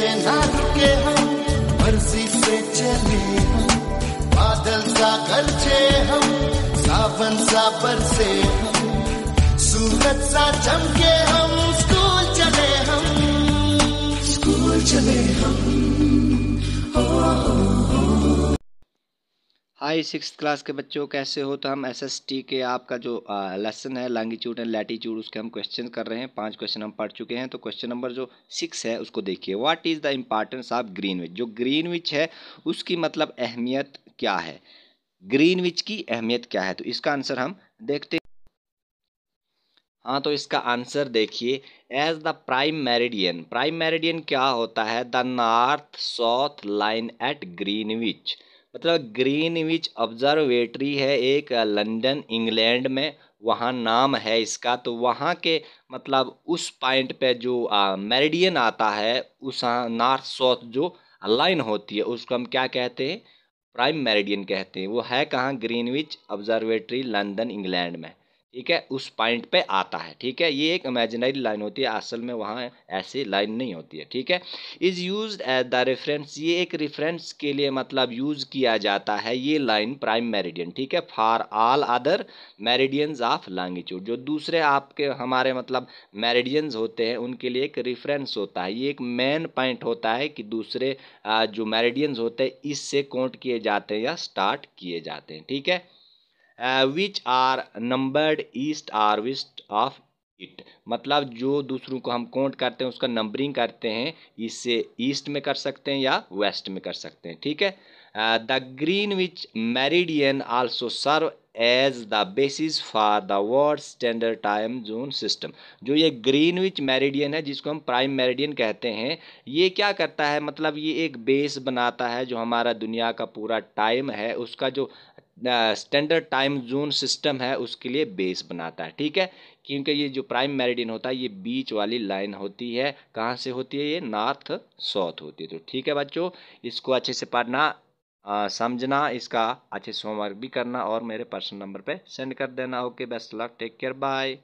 से ना हम फर्जी से चले हम बादल सा गरजे हम सावन सा बरसे हम सूरज सा चमके हम स्कूल चले हम स्कूल चले हम ओ, ओ, ओ हाई सिक्स क्लास के बच्चों कैसे हो तो हम एसएसटी के आपका जो लेसन है लॉन्गिट्यूड एंड लैटीट्यूड उसके हम क्वेश्चन कर रहे हैं पांच क्वेश्चन हम पढ़ चुके हैं तो क्वेश्चन नंबर जो सिक्स है उसको देखिए what is the importance of Greenwich जो ग्रीनविच है उसकी मतलब अहमियत क्या है ग्रीनविच की अहमियत क्या है तो इसका आंसर हम देखते हैं हाँ तो इसका आंसर देखिए as the prime meridian prime meridian क्या होता है the north south line at Greenwich मतलब ग्रीनविच ऑब्जर्वेटरी है एक लंदन इंग्लैंड में वहाँ नाम है इसका तो वहाँ के मतलब उस पॉइंट पे जो मेरिडियन आता है उस नॉर्थ साउथ जो लाइन होती है उसको हम क्या कहते हैं प्राइम मेरिडियन कहते हैं वो है कहाँ ग्रीनविच ऑब्जर्वेटरी लंदन इंग्लैंड में ठीक है उस पॉइंट पे आता है ठीक है ये एक इमेजिनरी लाइन होती है असल में वहाँ ऐसी लाइन नहीं होती है ठीक है is use as the reference ये एक रेफरेंस के लिए मतलब यूज़ किया जाता है ये लाइन प्राइम मेरिडियन ठीक है for all other meridians of longitude जो दूसरे आपके हमारे मतलब मेरिडियंस होते हैं उनके लिए एक रेफरेंस होता है ये एक मेन पॉइंट होता है कि दूसरे जो मेरिडियंस होते हैं इससे काउंट किए जाते हैं या स्टार्ट किए जाते हैं ठीक है which are numbered east or west of it मतलब जो दूसरों को हम काउंट करते हैं उसका नंबरिंग करते हैं इससे ईस्ट में कर सकते हैं या वेस्ट में कर सकते हैं ठीक है the Greenwich meridian also serve as the basis for the world standard time zone system जो ये ग्रीनविच मेरिडियन है जिसको हम प्राइम मेरिडियन कहते हैं ये क्या करता है मतलब ये एक बेस बनाता है जो हमारा दुनिया का पूरा टाइम है उसका जो स्टैंडर्ड टाइम जोन सिस्टम है उसके लिए बेस बनाता है ठीक है क्योंकि ये जो प्राइम मेरिडियन होता है ये बीच वाली लाइन होती है कहाँ से होती है ये नॉर्थ साउथ होती है तो ठीक है बच्चों इसको अच्छे से पढ़ना समझना इसका अच्छे से होमवर्क भी करना और मेरे पर्सनल नंबर पे सेंड कर देना okay best luck take care bye